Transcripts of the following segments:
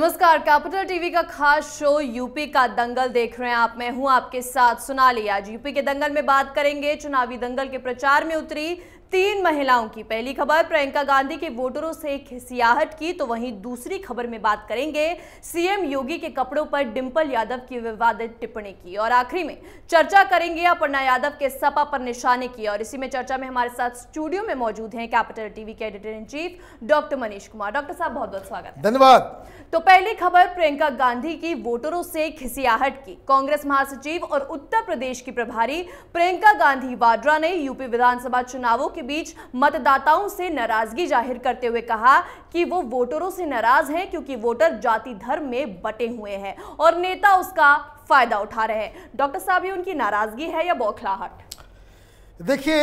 नमस्कार capital TV का खास शो यूपी का दंगल देख रहे हैं आप मैं हूं आपके साथ सोनाली आज यूपी के दंगल में बात करेंगे चुनावी दंगल के प्रचार में उतरी तीन महिलाओं की पहली खबर प्रियंका गांधी के वोटरों से खिसियाहट की तो वहीं दूसरी खबर में बात करेंगे सीएम योगी के कपड़ों पर डिंपल यादव की विवादित टिप्पणी की और आखिरी में चर्चा करेंगे अपर्णा यादव के सपा पर निशाने की और इसी में चर्चा में हमारे साथ स्टूडियो में मौजूद हैं कैपिटल टीवी के editor in chief doctor Manish Kumar doctor साहब बहुत बहुत स्वागत धन्यवाद तो पहली खबर प्रियंका गांधी की वोटरों से खिसियाहट की कांग्रेस महासचिव और उत्तर प्रदेश की प्रभारी प्रियंका गांधी वाड्रा ने यूपी विधानसभा चुनावों के बीच मतदाताओं से नाराजगी जाहिर करते हुए कहा कि वो वोटरों से नाराज हैं क्योंकि वोटर जाति धर्म में बटे हुए हैं और नेता उसका फायदा उठा रहे हैं डॉक्टर साहब ये उनकी नाराजगी है या बौखलाहट देखिए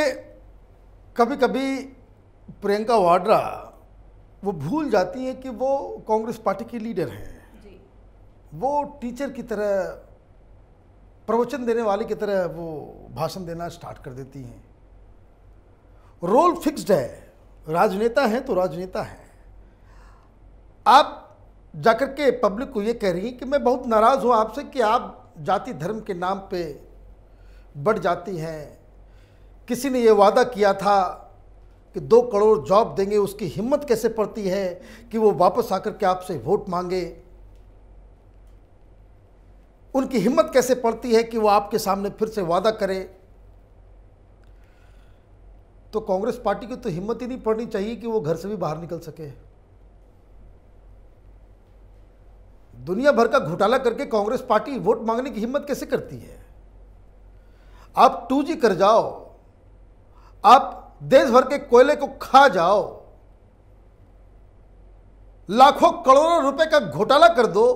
कभी कभी प्रियंका वाड्रा वो भूल जाती हैं कि वो कांग्रेस पार्टी की लीडर हैं वो टीचर की तरह प्रवचन देने वाले की तरह वो भाषण देना स्टार्ट कर देती हैं रोल फिक्स्ड है राजनेता हैं तो राजनेता हैं आप जाकर के पब्लिक को ये कह रही हैं कि मैं बहुत नाराज़ हूँ आपसे कि आप जाति धर्म के नाम पे बढ़ जाती हैं किसी ने ये वादा किया था कि दो करोड़ जॉब देंगे उसकी हिम्मत कैसे पड़ती है कि वो वापस आकर के आपसे वोट मांगे उनकी हिम्मत कैसे पड़ती है कि वो आपके सामने फिर से वादा करें तो कांग्रेस पार्टी की तो हिम्मत ही नहीं पड़नी चाहिए कि वो घर से भी बाहर निकल सके दुनिया भर का घोटाला करके कांग्रेस पार्टी वोट मांगने की हिम्मत कैसे करती है आप टू जी कर जाओ आप देश भर के कोयले को खा जाओ लाखों करोड़ों रुपए का घोटाला कर दो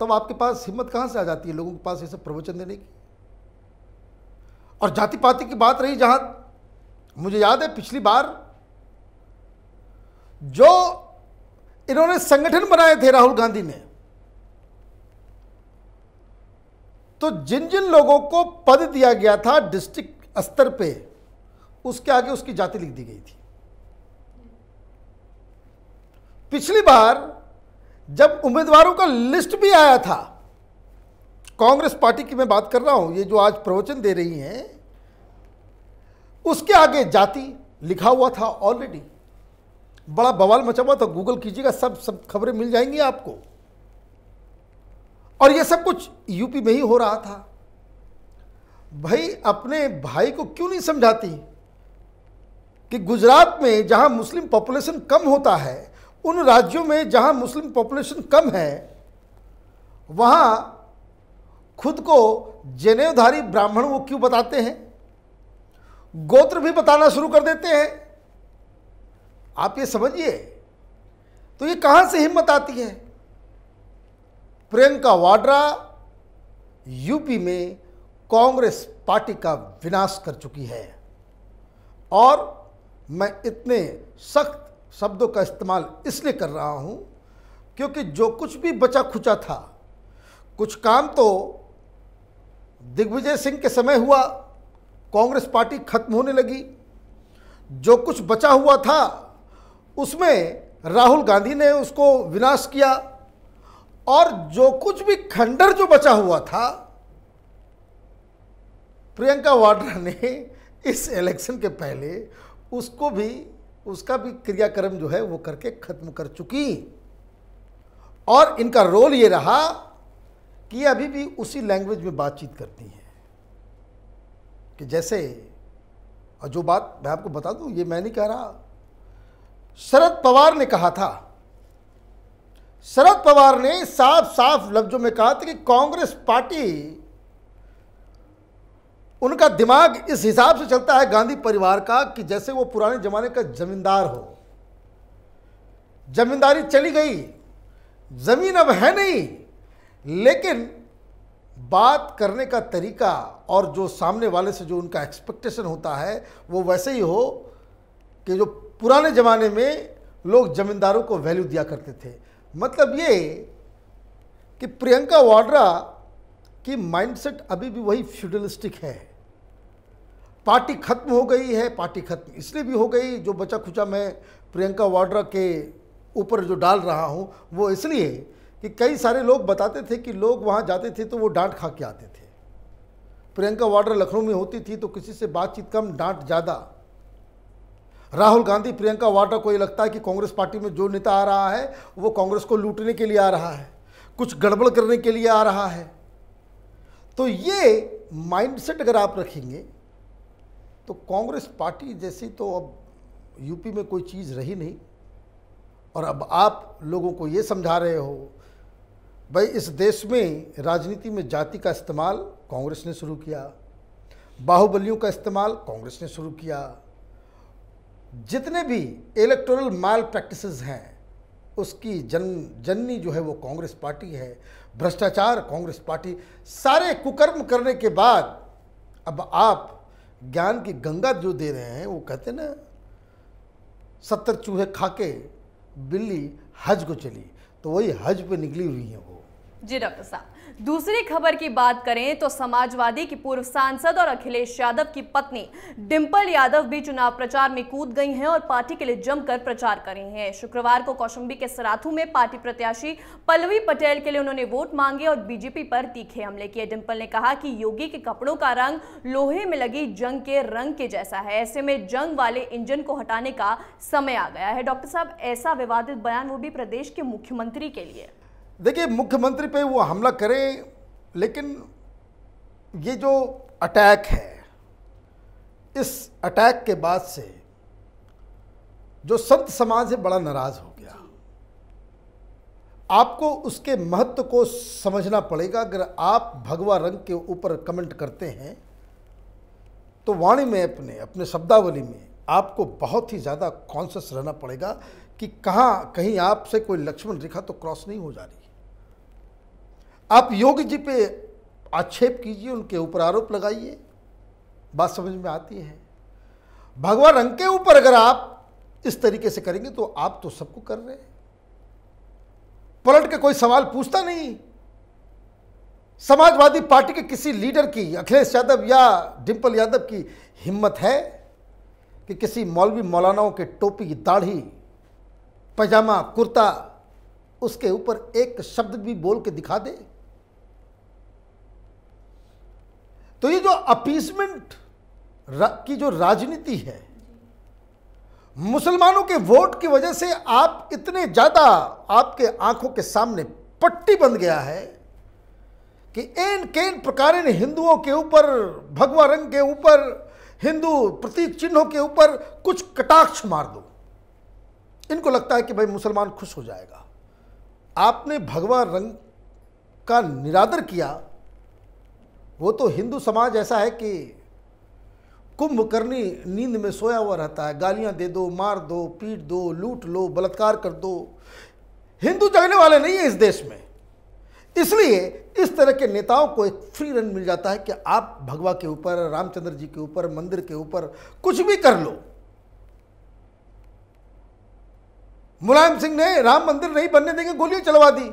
तब तो आपके पास हिम्मत कहां से आ जाती है लोगों के पास ऐसे सब प्रवचन देने की और जाति पाति की बात रही जहां मुझे याद है पिछली बार जो इन्होंने संगठन बनाए थे राहुल गांधी ने तो जिन जिन लोगों को पद दिया गया था डिस्ट्रिक्ट स्तर पे उसके आगे उसकी जाति लिख दी गई थी पिछली बार जब उम्मीदवारों का लिस्ट भी आया था कांग्रेस पार्टी की मैं बात कर रहा हूं ये जो आज प्रवचन दे रही हैं उसके आगे जाति लिखा हुआ था ऑलरेडी बड़ा बवाल मचा हुआ था गूगल कीजिएगा सब सब खबरें मिल जाएंगी आपको और ये सब कुछ यूपी में ही हो रहा था भाई अपने भाई को क्यों नहीं समझाती कि गुजरात में जहां मुस्लिम पॉपुलेशन कम होता है उन राज्यों में जहां मुस्लिम पॉपुलेशन कम है वहां खुद को जनेवधारी ब्राह्मण वो क्यों बताते हैं गोत्र भी बताना शुरू कर देते हैं आप ये समझिए तो ये कहां से हिम्मत आती है प्रियंका वाड्रा यूपी में कांग्रेस पार्टी का विनाश कर चुकी है और मैं इतने सख्त शब्दों का इस्तेमाल इसलिए कर रहा हूं क्योंकि जो कुछ भी बचा खुचा था कुछ काम तो दिग्विजय सिंह के समय हुआ कांग्रेस पार्टी खत्म होने लगी जो कुछ बचा हुआ था उसमें राहुल गांधी ने उसको विनाश किया और जो कुछ भी खंडर जो बचा हुआ था प्रियंका वाड्रा ने इस इलेक्शन के पहले उसको भी उसका भी क्रियाक्रम जो है वो करके खत्म कर चुकी और इनका रोल ये रहा कि अभी भी उसी लैंग्वेज में बातचीत करती हैं कि जैसे और जो बात मैं आपको बता दूं ये मैं नहीं कह रहा शरद पवार ने कहा था शरद पवार ने साफ साफ लफ्जों में कहा था कि कांग्रेस पार्टी उनका दिमाग इस हिसाब से चलता है गांधी परिवार का कि जैसे वो पुराने जमाने का जमींदार हो जमींदारी चली गई जमीन अब है नहीं लेकिन बात करने का तरीका और जो सामने वाले से जो उनका एक्सपेक्टेशन होता है वो वैसे ही हो कि जो पुराने ज़माने में लोग ज़मींदारों को वैल्यू दिया करते थे मतलब ये कि प्रियंका वाड्रा की माइंडसेट अभी भी वही फ्यूडलिस्टिक है पार्टी खत्म हो गई है पार्टी खत्म इसलिए भी हो गई जो बचा खुचा मैं प्रियंका वाड्रा के ऊपर जो डाल रहा हूँ वो इसलिए कि कई सारे लोग बताते थे कि लोग वहाँ जाते थे तो वो डांट खा के आते थे प्रियंका वाड्रा लखनऊ में होती थी तो किसी से बातचीत कम डांट ज़्यादा राहुल गांधी प्रियंका वाड्रा को ये लगता है कि कांग्रेस पार्टी में जो नेता आ रहा है वो कांग्रेस को लूटने के लिए आ रहा है कुछ गड़बड़ करने के लिए आ रहा है तो ये माइंडसेट अगर आप रखेंगे तो कांग्रेस पार्टी जैसी तो अब यूपी में कोई चीज़ रही नहीं और अब आप लोगों को ये समझा रहे हो भाई इस देश में राजनीति में जाति का इस्तेमाल कांग्रेस ने शुरू किया बाहुबलियों का इस्तेमाल कांग्रेस ने शुरू किया जितने भी इलेक्टोरल माल प्रैक्टिसेस हैं उसकी जन जननी जो है वो कांग्रेस पार्टी है भ्रष्टाचार कांग्रेस पार्टी सारे कुकर्म करने के बाद अब आप ज्ञान की गंगा जो दे रहे हैं वो कहते ना सत्तर चूहे खाके बिल्ली हज को चली तो वही हज पे निकली हुई हैं वो जी डॉक्टर साहब दूसरी खबर की बात करें तो समाजवादी की पूर्व सांसद और अखिलेश यादव की पत्नी डिंपल यादव भी चुनाव प्रचार में कूद गई हैं और पार्टी के लिए जमकर प्रचार कर रही हैं शुक्रवार को कौशंबी के सराथू में पार्टी प्रत्याशी पल्लवी पटेल के लिए उन्होंने वोट मांगे और बीजेपी पर तीखे हमले किए डिम्पल ने कहा कि योगी के कपड़ों का रंग लोहे में लगी जंग के रंग के जैसा है ऐसे में जंग वाले इंजन को हटाने का समय आ गया है डॉक्टर साहब ऐसा विवादित बयान वो भी प्रदेश के मुख्यमंत्री के लिए देखिए मुख्यमंत्री पे वो हमला करें लेकिन ये जो अटैक है इस अटैक के बाद से जो संत समाज है बड़ा नाराज़ हो गया आपको उसके महत्व को समझना पड़ेगा अगर आप भगवा रंग के ऊपर कमेंट करते हैं तो वाणी में अपने अपने शब्दावली में आपको बहुत ही ज़्यादा कॉन्शस रहना पड़ेगा कि कहाँ कहीं आपसे कोई लक्ष्मण रेखा तो क्रॉस नहीं हो जा रही आप योगी जी पे आक्षेप कीजिए उनके ऊपर आरोप लगाइए बात समझ में आती है भगवान रंग के ऊपर अगर आप इस तरीके से करेंगे तो आप तो सबको कर रहे हैं पलट के कोई सवाल पूछता नहीं समाजवादी पार्टी के किसी लीडर की अखिलेश यादव या डिम्पल यादव की हिम्मत है कि किसी मौलवी मौलानाओं के टोपी दाढ़ी पजामा कुर्ता उसके ऊपर एक शब्द भी बोल के दिखा दे तो ये जो अपीसमेंट की जो राजनीति है मुसलमानों के वोट की वजह से आप इतने ज़्यादा आपके आंखों के सामने पट्टी बन गया है कि एन केन प्रकार हिंदुओं के ऊपर भगवा रंग के ऊपर हिंदू प्रतीक चिन्हों के ऊपर कुछ कटाक्ष मार दो इनको लगता है कि भाई मुसलमान खुश हो जाएगा आपने भगवा रंग का निरादर किया वो तो हिंदू समाज ऐसा है कि कुंभकर्णी नींद में सोया हुआ रहता है गालियां दे दो मार दो पीट दो लूट लो बलात्कार कर दो हिंदू जगने वाले नहीं है इस देश में इसलिए इस तरह के नेताओं को एक फ्री रन मिल जाता है कि आप भगवा के ऊपर रामचंद्र जी के ऊपर मंदिर के ऊपर कुछ भी कर लो मुलायम सिंह ने राम मंदिर नहीं बनने देंगे गोलियां चलवा दी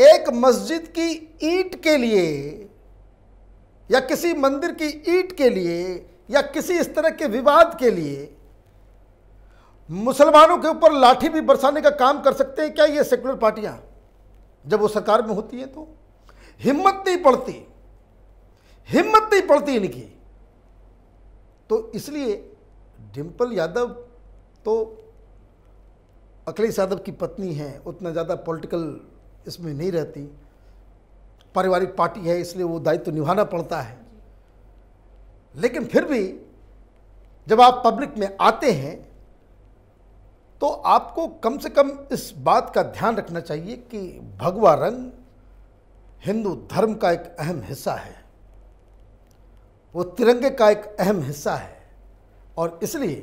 एक मस्जिद की ईंट के लिए या किसी मंदिर की ईंट के लिए या किसी इस तरह के विवाद के लिए मुसलमानों के ऊपर लाठी भी बरसाने का काम कर सकते हैं क्या ये सेकुलर पार्टियां जब वो सरकार में होती है तो हिम्मत नहीं पड़ती हिम्मत नहीं पड़ती इनकी तो इसलिए डिम्पल यादव तो अखिलेश यादव की पत्नी हैं उतना ज़्यादा पॉलिटिकल इसमें नहीं रहती पारिवारिक पार्टी है इसलिए वो दायित्व तो निभाना पड़ता है लेकिन फिर भी जब आप पब्लिक में आते हैं तो आपको कम से कम इस बात का ध्यान रखना चाहिए कि भगवा रंग हिंदू धर्म का एक अहम हिस्सा है वो तिरंगे का एक अहम हिस्सा है और इसलिए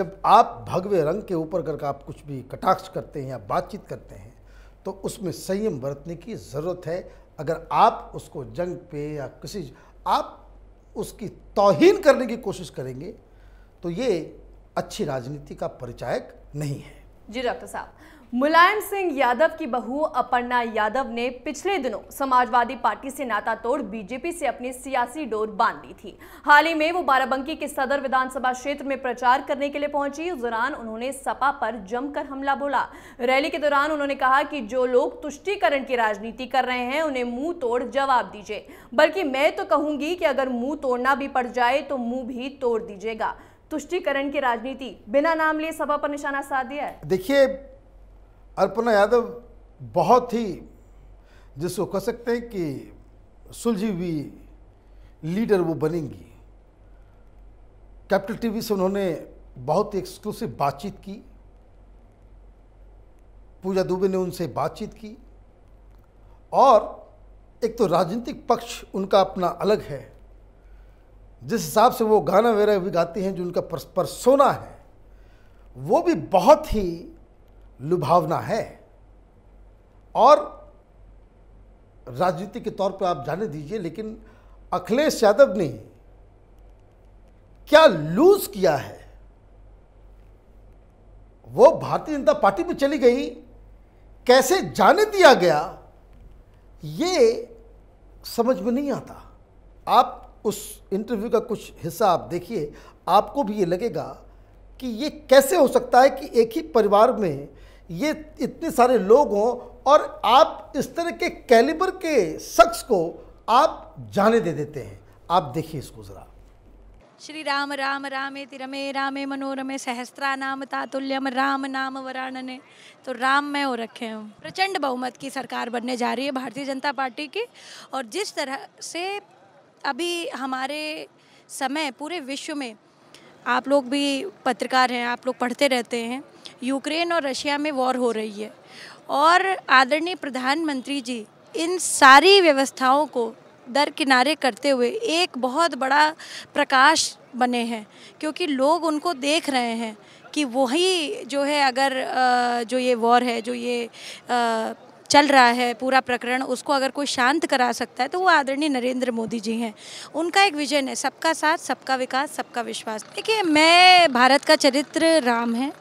जब आप भगवे रंग के ऊपर करके आप कुछ भी कटाक्ष करते हैं या बातचीत करते हैं तो उसमें संयम बरतने की ज़रूरत है अगर आप उसको जंग पे या किसी आप उसकी तोहन करने की कोशिश करेंगे तो ये अच्छी राजनीति का परिचायक नहीं है जी डॉक्टर साहब मुलायम सिंह यादव की बहू अपर्णा यादव ने पिछले दिनों समाजवादी पार्टी से नाता तोड़ बीजेपी से अपनी सियासी डोर बांध ली थी हाल ही में वो बाराबंकी के सदर विधानसभा क्षेत्र में प्रचार करने के लिए पहुंची उस दौरान उन्होंने सपा पर जमकर हमला बोला रैली के दौरान उन्होंने कहा कि जो लोग तुष्टिकरण की राजनीति कर रहे हैं उन्हें मुंह तोड़ जवाब दीजिए बल्कि मैं तो कहूंगी कि अगर मुंह तोड़ना भी पड़ जाए तो मुंह भी तोड़ दीजिएगा तुष्टिकरण की राजनीति बिना नाम लिए सभा पर निशाना साध दिया है देखिए अर्पणा यादव बहुत ही जिसको कह सकते हैं कि सुलझी हुई लीडर वो बनेंगी कैपिटल टीवी से उन्होंने बहुत ही एक्सक्लूसिव बातचीत की पूजा दुबे ने उनसे बातचीत की और एक तो राजनीतिक पक्ष उनका अपना अलग है जिस हिसाब से वो गाना वगैरह भी गाती हैं जो उनका परसोना है वो भी बहुत ही लुभावना है और राजनीति के तौर पर आप जाने दीजिए लेकिन अखिलेश यादव ने क्या लूज किया है वो भारतीय जनता पार्टी में चली गई कैसे जाने दिया गया ये समझ में नहीं आता आप उस इंटरव्यू का कुछ हिस्सा आप देखिए आपको भी ये लगेगा कि ये कैसे हो सकता है कि एक ही परिवार में ये इतने सारे लोग हों और आप इस तरह के कैलिबर के शख्स को आप जाने दे देते हैं आप देखिए इसको ज़रा श्री राम राम रामे तिरमे रामे मनोरमे सहस्त्रा नाम तातुल्यम राम नाम वराणने तो राम में हो रखे हूँ प्रचंड बहुमत की सरकार बनने जा रही है भारतीय जनता पार्टी की और जिस तरह से अभी हमारे समय पूरे विश्व में आप लोग भी पत्रकार हैं आप लोग पढ़ते रहते हैं यूक्रेन और रशिया में वॉर हो रही है और आदरणीय प्रधानमंत्री जी इन सारी व्यवस्थाओं को दर किनारे करते हुए एक बहुत बड़ा प्रकाश बने हैं क्योंकि लोग उनको देख रहे हैं कि वही जो है अगर जो ये वॉर है जो ये चल रहा है पूरा प्रकरण उसको अगर कोई शांत करा सकता है तो वो आदरणीय नरेंद्र मोदी जी हैं उनका एक विजन है सबका साथ सबका विकास सबका विश्वास देखिए मैं भारत का चरित्र राम है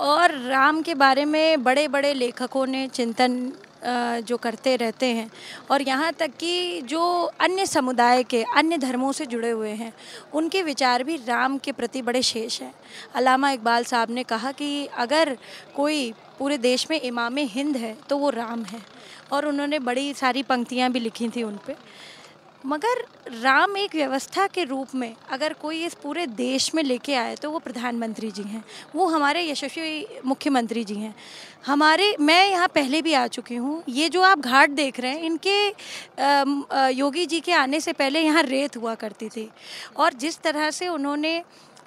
और राम के बारे में बड़े बड़े लेखकों ने चिंतन जो करते रहते हैं और यहाँ तक कि जो अन्य समुदाय के अन्य धर्मों से जुड़े हुए हैं उनके विचार भी राम के प्रति बड़े शेष हैं अलामा इकबाल साहब ने कहा कि अगर कोई पूरे देश में इमाम हिंद है तो वो राम है और उन्होंने बड़ी सारी पंक्तियाँ भी लिखी थी उन पर मगर राम एक व्यवस्था के रूप में अगर कोई इस पूरे देश में लेके आए तो वो प्रधानमंत्री जी हैं वो हमारे यशस्वी मुख्यमंत्री जी हैं हमारे मैं यहाँ पहले भी आ चुकी हूँ ये जो आप घाट देख रहे हैं इनके योगी जी के आने से पहले यहाँ रेत हुआ करती थी और जिस तरह से उन्होंने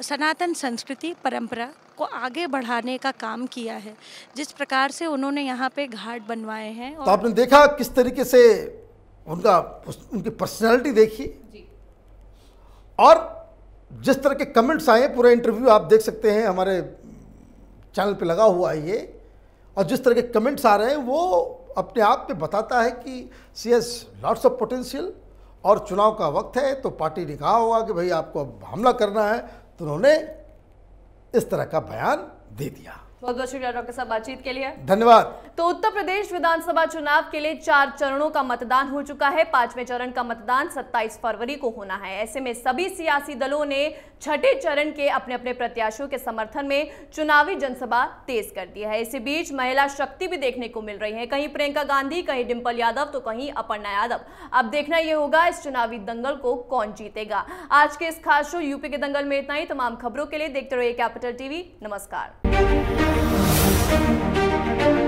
सनातन संस्कृति परंपरा को आगे बढ़ाने का काम किया है जिस प्रकार से उन्होंने यहाँ पे घाट बनवाए हैं तो आपने देखा किस तरीके से उनका उनकी पर्सनैलिटी देखिए और जिस तरह के कमेंट्स आए पूरा इंटरव्यू आप देख सकते हैं हमारे चैनल पे लगा हुआ है ये और जिस तरह के कमेंट्स आ रहे हैं वो अपने आप पे बताता है कि C S lots of potential और चुनाव का वक्त है तो पार्टी ने कहा होगा कि भाई आपको अब हमला करना है तो उन्होंने इस तरह का बयान दे दिया बहुत बहुत शुक्रिया डॉक्टर साहब बातचीत के लिए धन्यवाद तो उत्तर प्रदेश विधानसभा चुनाव के लिए चार चरणों का मतदान हो चुका है पांचवें चरण का मतदान 27 फरवरी को होना है ऐसे में सभी सियासी दलों ने छठे चरण के अपने अपने प्रत्याशियों के समर्थन में चुनावी जनसभा तेज कर दी है इसी बीच महिला शक्ति भी देखने को मिल रही है कहीं प्रियंका गांधी कहीं डिम्पल यादव तो कहीं अपर्णा यादव अब देखना यह होगा इस चुनावी दंगल को कौन जीतेगा आज के इस खास शो यूपी के दंगल में इतना ही तमाम खबरों के लिए देखते रहिए कैपिटल टीवी नमस्कार thank you